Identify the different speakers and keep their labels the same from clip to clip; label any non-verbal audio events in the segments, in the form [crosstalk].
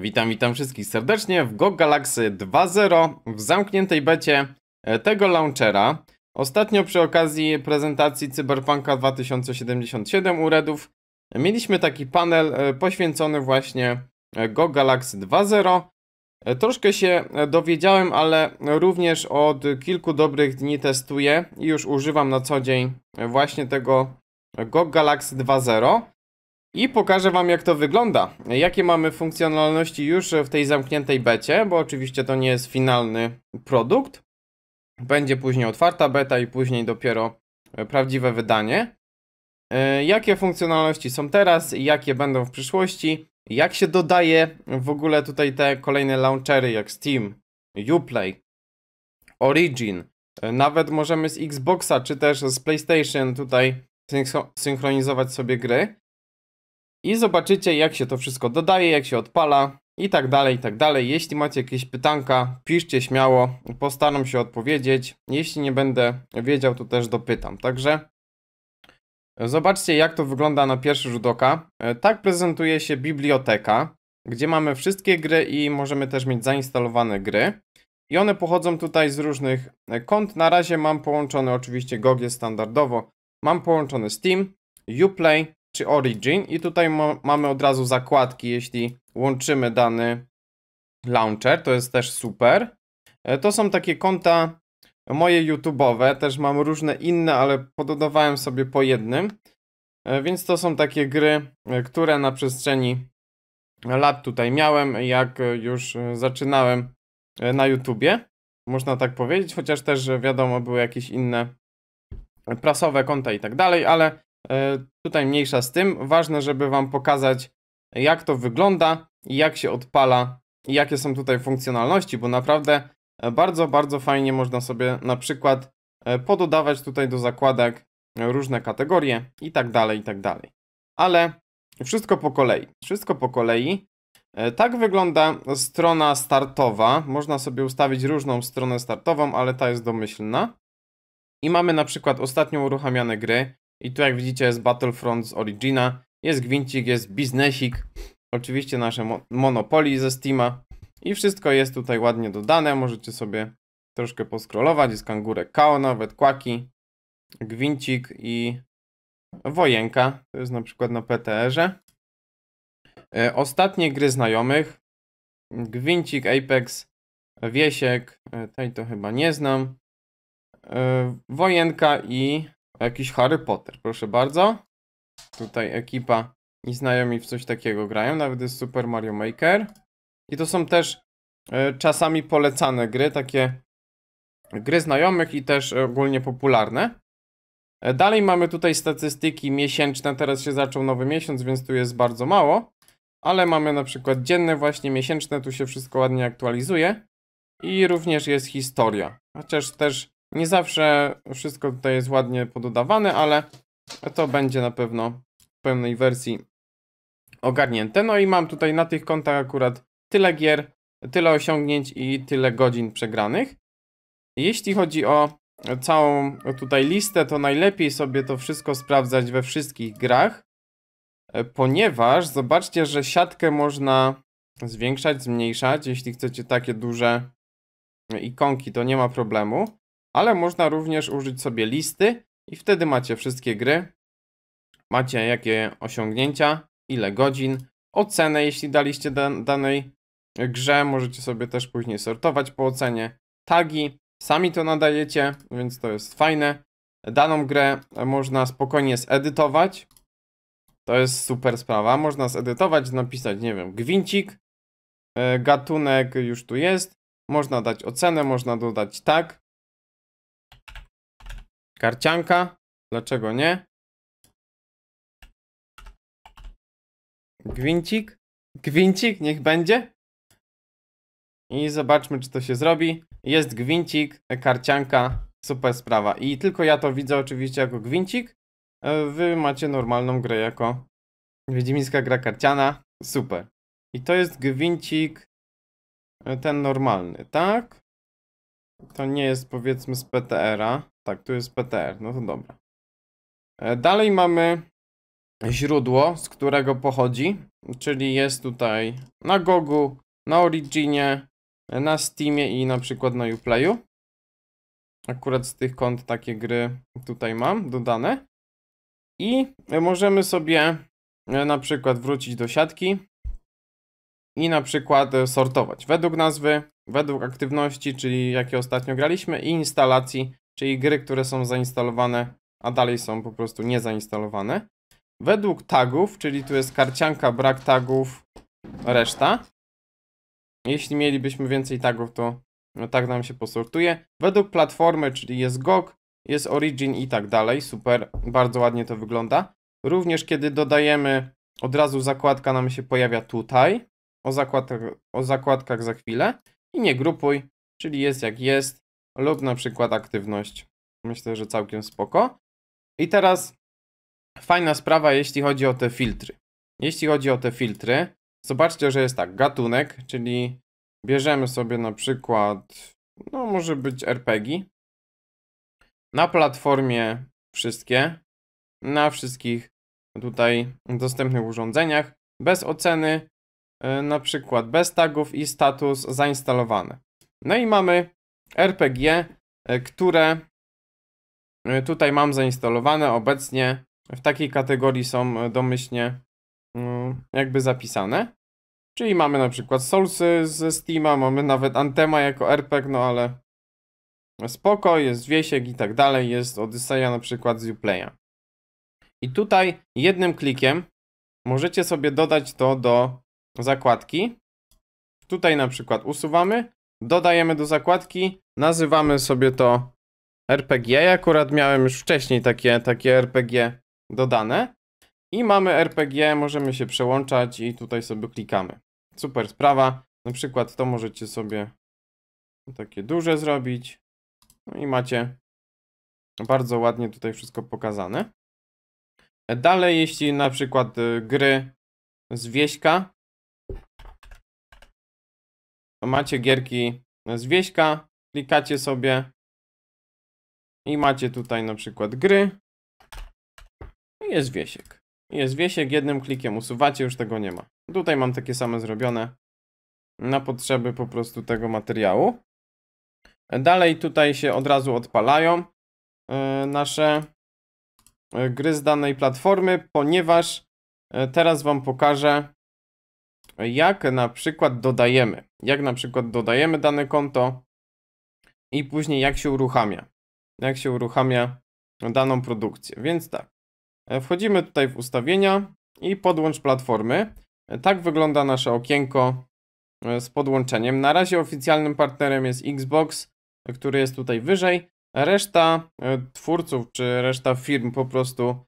Speaker 1: Witam, witam wszystkich serdecznie w Go Galaxy 2.0 w zamkniętej becie e, tego launchera. Ostatnio przy okazji prezentacji Cyberpunka 2077 u Redów mieliśmy taki panel e, poświęcony właśnie e, Go Galaxy 2.0. Troszkę się dowiedziałem, ale również od kilku dobrych dni testuję i już używam na co dzień właśnie tego Go Galaxy 2.0. I pokażę Wam jak to wygląda, jakie mamy funkcjonalności już w tej zamkniętej becie, bo oczywiście to nie jest finalny produkt. Będzie później otwarta beta i później dopiero e, prawdziwe wydanie. E, jakie funkcjonalności są teraz, jakie będą w przyszłości, jak się dodaje w ogóle tutaj te kolejne launchery jak Steam, Uplay, Origin, e, nawet możemy z Xboxa czy też z PlayStation tutaj synchronizować sobie gry i zobaczycie jak się to wszystko dodaje, jak się odpala i tak dalej, i tak dalej. Jeśli macie jakieś pytanka, piszcie śmiało, postaram się odpowiedzieć. Jeśli nie będę wiedział, to też dopytam. Także zobaczcie jak to wygląda na pierwszy rzut oka. E, tak prezentuje się biblioteka, gdzie mamy wszystkie gry i możemy też mieć zainstalowane gry. I one pochodzą tutaj z różnych e, kont. Na razie mam połączone oczywiście GOG jest standardowo. Mam połączone Steam, Uplay, czy Origin i tutaj ma, mamy od razu zakładki, jeśli łączymy dany launcher, to jest też super. E, to są takie konta moje YouTube'owe, też mam różne inne, ale pododawałem sobie po jednym. E, więc to są takie gry, e, które na przestrzeni lat tutaj miałem, jak już zaczynałem na YouTubie. Można tak powiedzieć, chociaż też wiadomo, były jakieś inne prasowe konta i tak dalej, ale E, tutaj mniejsza z tym. Ważne, żeby Wam pokazać, jak to wygląda, jak się odpala i jakie są tutaj funkcjonalności, bo naprawdę e, bardzo, bardzo fajnie można sobie na przykład e, pododawać tutaj do zakładek różne kategorie i tak dalej, i tak dalej. Ale wszystko po kolei. Wszystko po kolei. Tak wygląda strona startowa. Można sobie ustawić różną stronę startową, ale ta jest domyślna. I mamy na przykład ostatnio uruchamiane gry. I tu jak widzicie jest Battlefront z Origina, jest gwincik, jest biznesik, oczywiście nasze Monopoly ze Steama i wszystko jest tutaj ładnie dodane, możecie sobie troszkę poskrolować, jest kangurę Kao nawet, kłaki, gwincik i wojenka, to jest na przykład na PTR-ze. E, ostatnie gry znajomych, gwincik, Apex, Wiesiek, e, tej to chyba nie znam, e, wojenka i Jakiś Harry Potter, proszę bardzo. Tutaj ekipa i znajomi w coś takiego grają, nawet jest Super Mario Maker. I to są też e, czasami polecane gry, takie gry znajomych i też ogólnie popularne. E, dalej mamy tutaj statystyki miesięczne, teraz się zaczął nowy miesiąc, więc tu jest bardzo mało, ale mamy na przykład dzienne, właśnie miesięczne, tu się wszystko ładnie aktualizuje i również jest historia, chociaż też nie zawsze wszystko tutaj jest ładnie pododawane, ale to będzie na pewno w pełnej wersji ogarnięte. No i mam tutaj na tych kontach akurat tyle gier, tyle osiągnięć i tyle godzin przegranych. Jeśli chodzi o całą tutaj listę, to najlepiej sobie to wszystko sprawdzać we wszystkich grach, e, ponieważ zobaczcie, że siatkę można zwiększać, zmniejszać. Jeśli chcecie takie duże e, ikonki, to nie ma problemu ale można również użyć sobie listy i wtedy macie wszystkie gry, macie jakie osiągnięcia, ile godzin, ocenę jeśli daliście dan danej grze, możecie sobie też później sortować po ocenie, tagi, sami to nadajecie, więc to jest fajne. Daną grę można spokojnie zedytować, to jest super sprawa, można zedytować, napisać, nie wiem, gwincik, e, gatunek już tu jest, można dać ocenę, można dodać tak, Karcianka? Dlaczego nie? Gwincik? Gwincik? Niech będzie. I zobaczmy, czy to się zrobi. Jest gwincik, karcianka, super sprawa. I tylko ja to widzę oczywiście jako gwincik. E, wy macie normalną grę jako Wiedźmińska gra karciana. Super. I to jest gwincik e, ten normalny, tak? To nie jest powiedzmy z PTR-a. Tak, tu jest PTR, no to dobra. E, dalej mamy źródło, z którego pochodzi, czyli jest tutaj na Gogu, na Originie, na Steamie i na przykład na Uplayu. Akurat z tych kont takie gry tutaj mam dodane. I możemy sobie e, na przykład wrócić do siatki i na przykład e, sortować według nazwy, według aktywności, czyli jakie ostatnio graliśmy i instalacji czyli gry, które są zainstalowane, a dalej są po prostu niezainstalowane. Według tagów, czyli tu jest karcianka, brak tagów, reszta. Jeśli mielibyśmy więcej tagów, to no tak nam się posortuje. Według platformy, czyli jest GOG, jest Origin i tak dalej. Super, bardzo ładnie to wygląda. Również kiedy dodajemy, od razu zakładka nam się pojawia tutaj. O o zakładkach za chwilę. I nie grupuj, czyli jest jak jest lub na przykład aktywność. Myślę, że całkiem spoko. I teraz fajna sprawa, jeśli chodzi o te filtry. Jeśli chodzi o te filtry, zobaczcie, że jest tak, gatunek, czyli bierzemy sobie na przykład, no może być RPG. Na platformie wszystkie, na wszystkich tutaj dostępnych urządzeniach, bez oceny, y, na przykład bez tagów i status zainstalowane. No i mamy RPG, e, które e, tutaj mam zainstalowane obecnie. W takiej kategorii są e, domyślnie mm, jakby zapisane. Czyli mamy na przykład Soulsy ze Steama, mamy nawet Antema jako RPG, no ale spoko, jest Wiesiek i tak dalej, jest Odyseja na przykład z Uplaya. I tutaj jednym klikiem możecie sobie dodać to do zakładki. Tutaj na przykład usuwamy Dodajemy do zakładki, nazywamy sobie to RPG. Ja akurat miałem już wcześniej takie, takie RPG dodane. I mamy RPG, możemy się przełączać i tutaj sobie klikamy. Super sprawa. Na przykład to możecie sobie takie duże zrobić. No i macie bardzo ładnie tutaj wszystko pokazane. Dalej, jeśli na przykład y, gry z wieśka macie gierki z wieśka, klikacie sobie i macie tutaj na przykład gry i jest wiesiek. Jest wiesiek, jednym klikiem usuwacie, już tego nie ma. Tutaj mam takie same zrobione na potrzeby po prostu tego materiału. Dalej tutaj się od razu odpalają e, nasze e, gry z danej platformy, ponieważ e, teraz Wam pokażę jak na przykład dodajemy, jak na przykład dodajemy dane konto i później jak się uruchamia, jak się uruchamia daną produkcję. Więc tak, e, wchodzimy tutaj w ustawienia i podłącz platformy. E, tak wygląda nasze okienko e, z podłączeniem. Na razie oficjalnym partnerem jest Xbox, który jest tutaj wyżej. Reszta twórców czy reszta firm po prostu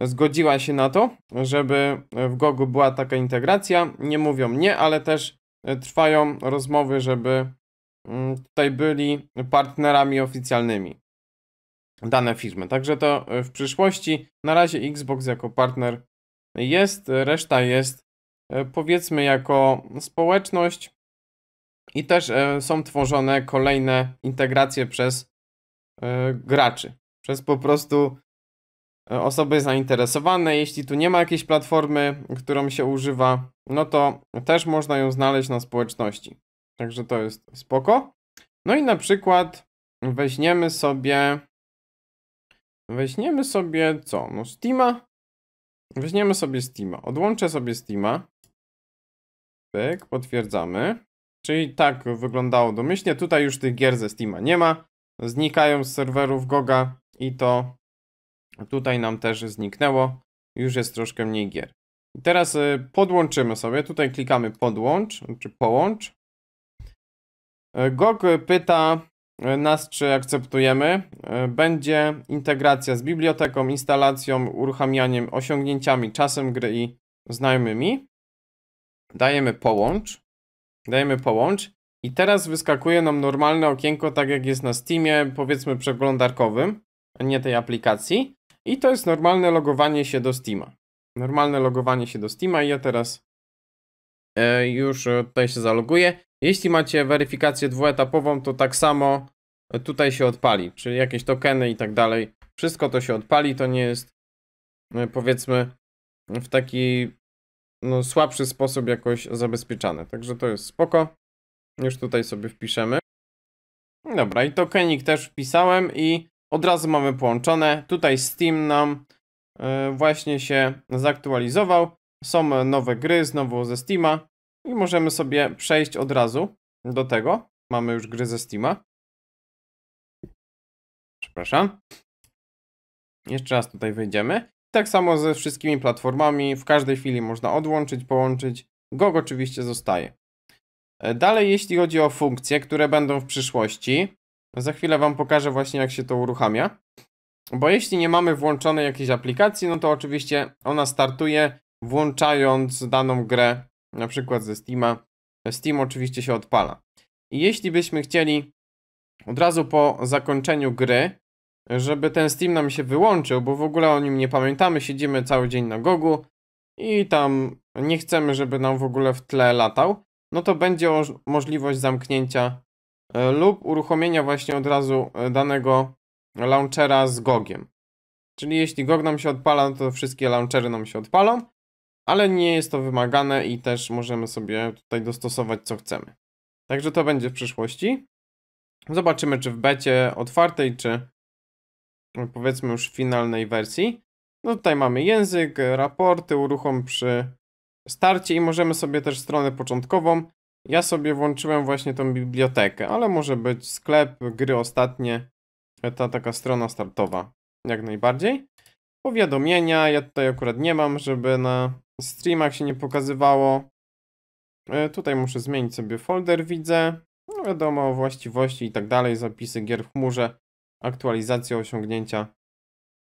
Speaker 1: zgodziła się na to, żeby w Gogu była taka integracja. Nie mówią nie, ale też e, trwają rozmowy, żeby mm, tutaj byli partnerami oficjalnymi dane firmy. Także to e, w przyszłości na razie Xbox jako partner jest, reszta jest e, powiedzmy jako społeczność i też są tworzone kolejne integracje przez graczy, przez po prostu E, osoby zainteresowane. Jeśli tu nie ma jakiejś platformy, którą się używa, no to też można ją znaleźć na społeczności. Także to jest spoko. No i na przykład weźmiemy sobie weźmiemy sobie co? No Steama. Weźmiemy sobie Steama. Odłączę sobie Steama. Pyk, potwierdzamy. Czyli tak wyglądało domyślnie. Tutaj już tych gier ze Steama nie ma. Znikają z serwerów Goga i to Tutaj nam też zniknęło. Już jest troszkę mniej gier. I teraz y, podłączymy sobie. Tutaj klikamy podłącz, czy połącz. Y, GOG pyta y, nas, czy akceptujemy. Będzie integracja z biblioteką, instalacją, uruchamianiem, osiągnięciami, czasem gry i znajomymi. Dajemy połącz. Dajemy połącz. I teraz wyskakuje nam normalne okienko, tak jak jest na Steamie, powiedzmy przeglądarkowym, a nie tej aplikacji. I to jest normalne logowanie się do Steama. Normalne logowanie się do Steama i ja teraz e, już e, tutaj się zaloguję. Jeśli macie weryfikację dwuetapową, to tak samo e, tutaj się odpali, czyli jakieś tokeny i tak dalej. Wszystko to się odpali, to nie jest powiedzmy w taki no, słabszy sposób jakoś zabezpieczane. Także to jest spoko. Już tutaj sobie wpiszemy. Dobra, i tokenik też wpisałem i od razu mamy połączone. Tutaj Steam nam e, właśnie się zaktualizował. Są nowe gry znowu ze Steama i możemy sobie przejść od razu do tego. Mamy już gry ze Steama. Przepraszam. Jeszcze raz tutaj wejdziemy. Tak samo ze wszystkimi platformami. W każdej chwili można odłączyć, połączyć. GOG oczywiście zostaje. E, dalej, jeśli chodzi o funkcje, które będą w przyszłości, no za chwilę Wam pokażę właśnie jak się to uruchamia. Bo jeśli nie mamy włączonej jakiejś aplikacji, no to oczywiście ona startuje włączając daną grę, na przykład ze Steama. Steam oczywiście się odpala. I jeśli byśmy chcieli od razu po zakończeniu gry, żeby ten Steam nam się wyłączył, bo w ogóle o nim nie pamiętamy, siedzimy cały dzień na gogu i tam nie chcemy, żeby nam w ogóle w tle latał, no to będzie możliwość zamknięcia E, lub uruchomienia właśnie od razu e, danego launchera z GOGiem. Czyli jeśli GOG nam się odpala, no to wszystkie launchery nam się odpalą, ale nie jest to wymagane i też możemy sobie tutaj dostosować co chcemy. Także to będzie w przyszłości. Zobaczymy czy w becie otwartej, czy no, powiedzmy już w finalnej wersji. No tutaj mamy język, raporty, uruchom przy starcie i możemy sobie też stronę początkową ja sobie włączyłem właśnie tą bibliotekę, ale może być sklep, gry ostatnie, ta taka strona startowa, jak najbardziej. Powiadomienia, ja tutaj akurat nie mam, żeby na streamach się nie pokazywało. E, tutaj muszę zmienić sobie folder, widzę. No wiadomo, właściwości i tak dalej, zapisy gier w chmurze, aktualizacje, osiągnięcia.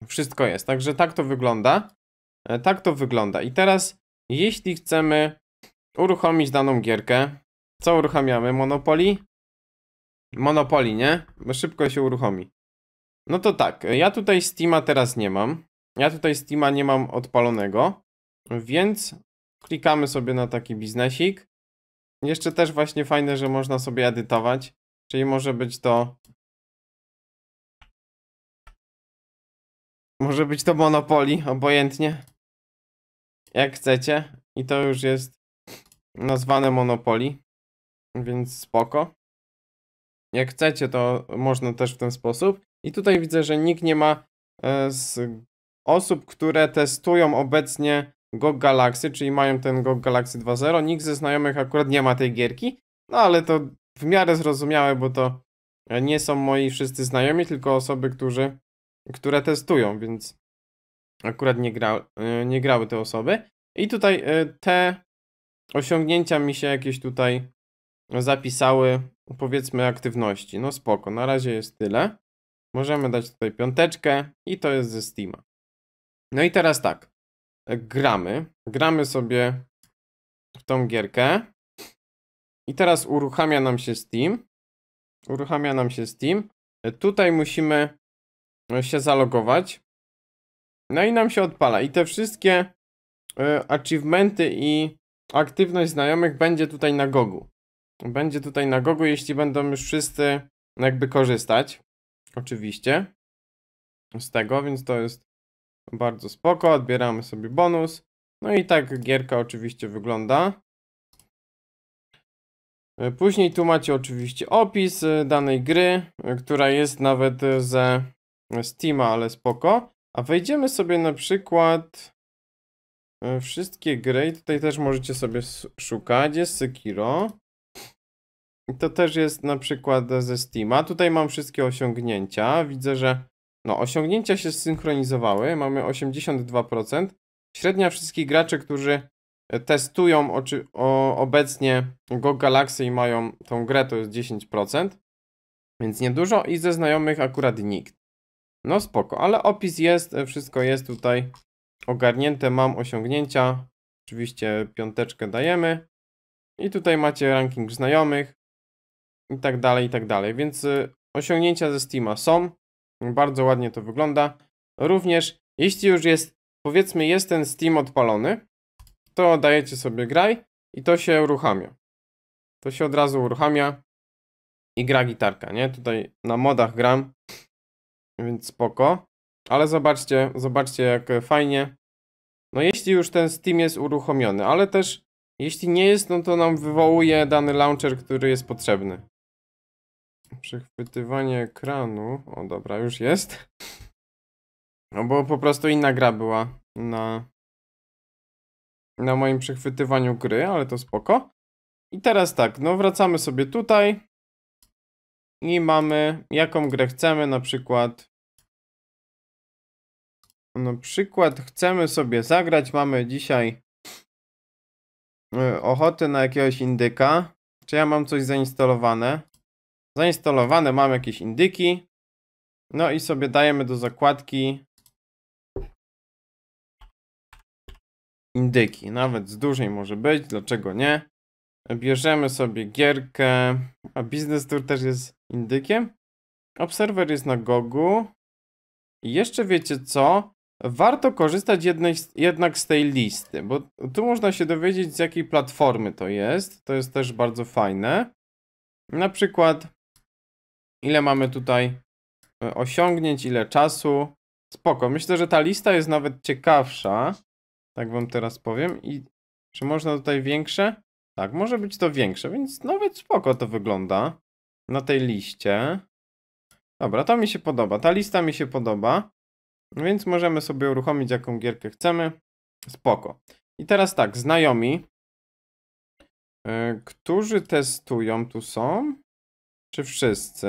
Speaker 1: Wszystko jest, także tak to wygląda. E, tak to wygląda. I teraz, jeśli chcemy uruchomić daną gierkę. Co uruchamiamy? Monopoli? Monopoli, nie? Bo szybko się uruchomi. No to tak, ja tutaj Steama teraz nie mam. Ja tutaj Steama nie mam odpalonego, więc klikamy sobie na taki biznesik. Jeszcze też właśnie fajne, że można sobie edytować, czyli może być to... Może być to Monopoly, obojętnie. Jak chcecie. I to już jest nazwane Monopoli, więc spoko. Jak chcecie, to można też w ten sposób. I tutaj widzę, że nikt nie ma e, z osób, które testują obecnie GOG Galaxy, czyli mają ten GOG Galaxy 2.0. Nikt ze znajomych akurat nie ma tej gierki, no ale to w miarę zrozumiałe, bo to e, nie są moi wszyscy znajomi, tylko osoby, którzy, które testują, więc akurat nie, gra, e, nie grały te osoby. I tutaj te osiągnięcia mi się jakieś tutaj zapisały, powiedzmy, aktywności. No spoko, na razie jest tyle. Możemy dać tutaj piąteczkę i to jest ze Steama. No i teraz tak, gramy. Gramy sobie w tą gierkę. I teraz uruchamia nam się Steam. Uruchamia nam się Steam. Tutaj musimy się zalogować. No i nam się odpala. I te wszystkie e, achievementy i aktywność znajomych będzie tutaj na gogu. Będzie tutaj na gogu, jeśli będą już wszyscy jakby korzystać. Oczywiście. Z tego, więc to jest bardzo spoko. Odbieramy sobie bonus. No i tak gierka oczywiście wygląda. Później tu macie oczywiście opis y, danej gry, y, która jest nawet y, ze Steama, ale spoko. A wejdziemy sobie na przykład E, wszystkie gry, tutaj też możecie sobie szukać, jest Sekiro. To też jest na przykład ze Steama. Tutaj mam wszystkie osiągnięcia. Widzę, że no, osiągnięcia się zsynchronizowały. Mamy 82%. Średnia wszystkich graczy, którzy e, testują oczy, o, obecnie Go Galaxy i mają tą grę, to jest 10%. Więc niedużo i ze znajomych akurat nikt. No spoko, ale opis jest, e, wszystko jest tutaj ogarnięte mam osiągnięcia. Oczywiście piąteczkę dajemy. I tutaj macie ranking znajomych i tak dalej, i tak dalej. Więc y, osiągnięcia ze Steama są. Bardzo ładnie to wygląda. Również jeśli już jest, powiedzmy jest ten Steam odpalony, to dajecie sobie graj i to się uruchamia. To się od razu uruchamia i gra gitarka, nie? Tutaj na modach gram, więc spoko. Ale zobaczcie, zobaczcie jak fajnie. No jeśli już ten Steam jest uruchomiony, ale też jeśli nie jest, no to nam wywołuje dany launcher, który jest potrzebny. Przechwytywanie ekranu. O dobra, już jest. No bo po prostu inna gra była na, na moim przechwytywaniu gry, ale to spoko. I teraz tak, no wracamy sobie tutaj i mamy jaką grę chcemy, na przykład na przykład chcemy sobie zagrać, mamy dzisiaj e, ochotę na jakiegoś indyka. Czy ja mam coś zainstalowane? Zainstalowane mam jakieś indyki. No i sobie dajemy do zakładki indyki. Nawet z dużej może być, dlaczego nie? Bierzemy sobie gierkę. A biznes Tour też jest indykiem? Obserwer jest na gogu. I jeszcze wiecie co? Warto korzystać jednej, jednak z tej listy, bo tu można się dowiedzieć z jakiej platformy to jest. To jest też bardzo fajne. Na przykład ile mamy tutaj e, osiągnięć, ile czasu. Spoko. Myślę, że ta lista jest nawet ciekawsza. Tak wam teraz powiem. I czy można tutaj większe? Tak, może być to większe, więc no, nawet spoko to wygląda na tej liście. Dobra, to mi się podoba. Ta lista mi się podoba. Więc możemy sobie uruchomić jaką gierkę chcemy. Spoko. I teraz tak, znajomi, e, którzy testują tu są? Czy wszyscy?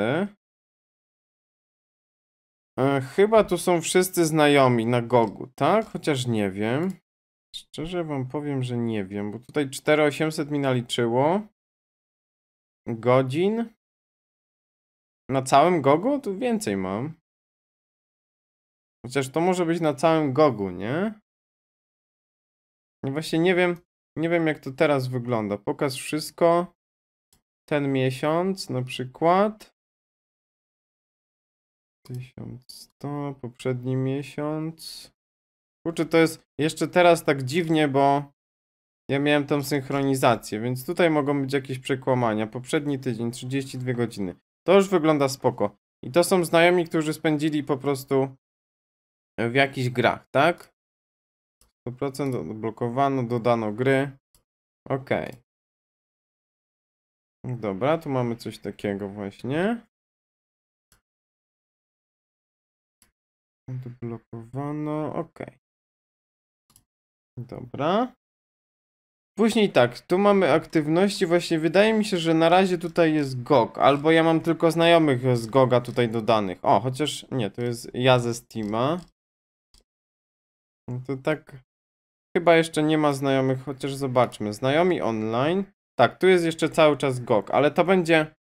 Speaker 1: E, chyba tu są wszyscy znajomi na Gogu, tak? Chociaż nie wiem. Szczerze wam powiem, że nie wiem, bo tutaj 4800 mi naliczyło. Godzin. Na całym Gogu? Tu więcej mam. Chociaż to może być na całym gogu, nie? Właśnie nie wiem, nie wiem jak to teraz wygląda. Pokaż wszystko. Ten miesiąc na przykład. 1100, poprzedni miesiąc. Kurczę, to jest jeszcze teraz tak dziwnie, bo ja miałem tą synchronizację, więc tutaj mogą być jakieś przekłamania. Poprzedni tydzień, 32 godziny. To już wygląda spoko. I to są znajomi, którzy spędzili po prostu w jakichś grach, tak? 100% odblokowano, dodano gry. Ok. Dobra, tu mamy coś takiego właśnie. Odblokowano, ok. Dobra. Później tak, tu mamy aktywności, właśnie wydaje mi się, że na razie tutaj jest GOG, albo ja mam tylko znajomych z GOGa tutaj dodanych. O, chociaż nie, to jest ja ze Steama. No to tak chyba jeszcze nie ma znajomych, chociaż zobaczmy. Znajomi online. Tak, tu jest jeszcze cały czas GOG, ale to będzie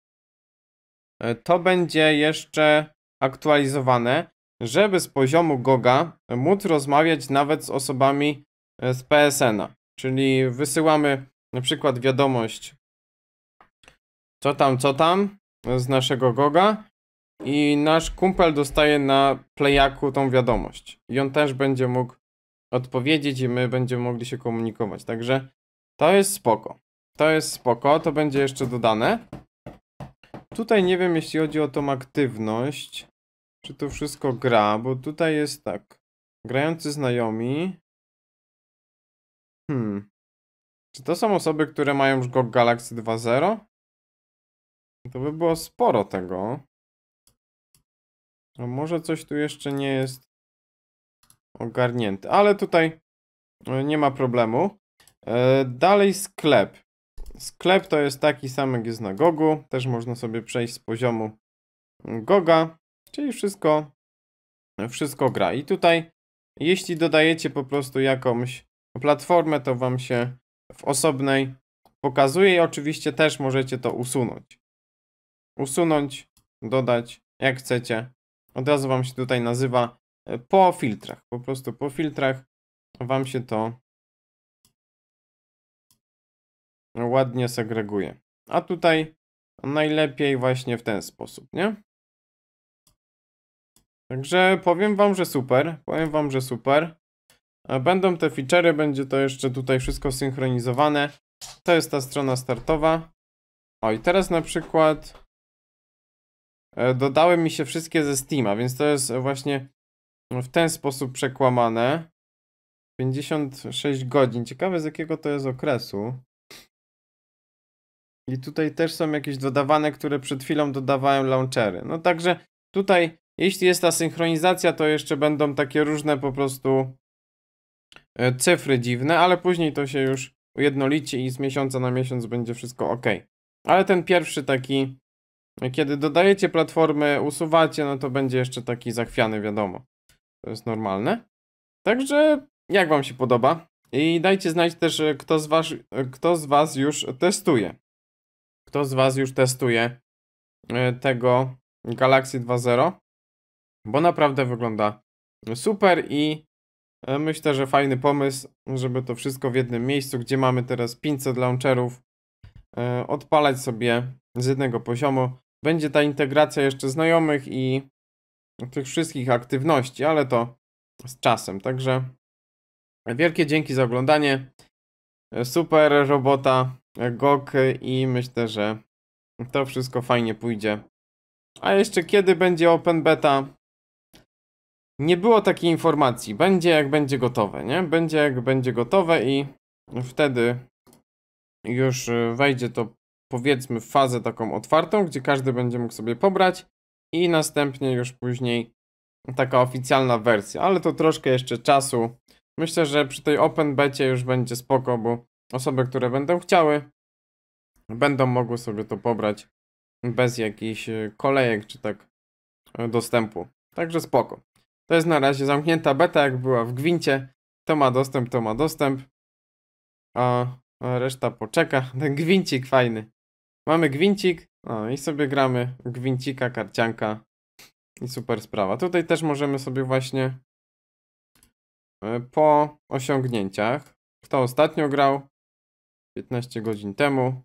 Speaker 1: e, to będzie jeszcze aktualizowane, żeby z poziomu GOGA móc rozmawiać nawet z osobami e, z PSN-a. Czyli wysyłamy na przykład wiadomość co tam, co tam e, z naszego GOGA i nasz kumpel dostaje na playaku tą wiadomość. I on też będzie mógł odpowiedzieć i my będziemy mogli się komunikować. Także to jest spoko. To jest spoko, to będzie jeszcze dodane. Tutaj nie wiem, jeśli chodzi o tą aktywność, czy to wszystko gra, bo tutaj jest tak. Grający znajomi. Hmm. Czy to są osoby, które mają już GOG Galaxy 2.0? To by było sporo tego. A może coś tu jeszcze nie jest ogarnięty, ale tutaj e, nie ma problemu. E, dalej sklep. Sklep to jest taki sam jak jest na Gogu, też można sobie przejść z poziomu Goga, czyli wszystko, wszystko gra. I tutaj jeśli dodajecie po prostu jakąś platformę, to wam się w osobnej pokazuje i oczywiście też możecie to usunąć. Usunąć, dodać, jak chcecie. Od razu wam się tutaj nazywa E, po filtrach. Po prostu po filtrach Wam się to ładnie segreguje. A tutaj najlepiej właśnie w ten sposób, nie? Także powiem wam, że super, powiem wam, że super. E, będą te feature'y, będzie to jeszcze tutaj wszystko synchronizowane. To jest ta strona startowa. O i teraz na przykład e, dodały mi się wszystkie ze Steama, więc to jest właśnie w ten sposób przekłamane. 56 godzin. Ciekawe z jakiego to jest okresu. I tutaj też są jakieś dodawane, które przed chwilą dodawałem launchery. No także tutaj, jeśli jest ta synchronizacja, to jeszcze będą takie różne po prostu e, cyfry dziwne, ale później to się już ujednolici i z miesiąca na miesiąc będzie wszystko ok. Ale ten pierwszy taki, kiedy dodajecie platformy, usuwacie, no to będzie jeszcze taki zachwiany, wiadomo. To jest normalne. Także jak wam się podoba? I dajcie znać też, e, kto z was, e, kto z was już testuje. Kto z was już testuje e, tego Galaxy 2.0, bo naprawdę wygląda super i myślę, że fajny pomysł, żeby to wszystko w jednym miejscu, gdzie mamy teraz 500 launcherów, odpalać sobie z jednego poziomu. Będzie ta integracja jeszcze znajomych i tych wszystkich aktywności, ale to z czasem. Także wielkie dzięki za oglądanie. Super robota GOG i myślę, że to wszystko fajnie pójdzie. A jeszcze kiedy będzie Open Beta? Nie było takiej informacji. Będzie jak będzie gotowe, nie? Będzie jak będzie gotowe i wtedy już wejdzie to powiedzmy w fazę taką otwartą, gdzie każdy będzie mógł sobie pobrać i następnie już później taka oficjalna wersja, ale to troszkę jeszcze czasu. Myślę, że przy tej open becie już będzie spoko, bo osoby, które będą chciały, będą mogły sobie to pobrać bez jakichś e, kolejek czy tak e, dostępu. Także spoko. To jest na razie zamknięta beta, jak była w Gwincie. To ma dostęp, to ma dostęp. A reszta poczeka. [laughs] Ten gwincik fajny. Mamy gwincik, no i sobie gramy gwincika, karcianka i super sprawa. Tutaj też możemy sobie właśnie e, po osiągnięciach, kto ostatnio grał, 15 godzin temu,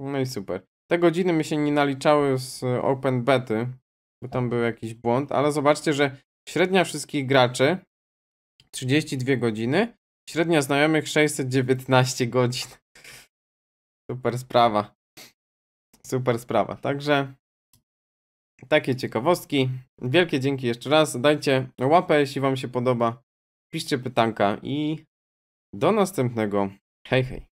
Speaker 1: no i super. Te godziny mi się nie naliczały z e, Open Bety, bo tam był jakiś błąd, ale zobaczcie, że średnia wszystkich graczy 32 godziny, średnia znajomych 619 godzin. [laughs] Super sprawa. Super sprawa. Także takie ciekawostki. Wielkie dzięki jeszcze raz. Dajcie łapę, jeśli Wam się podoba. Piszcie pytanka i do następnego. Hej, hej.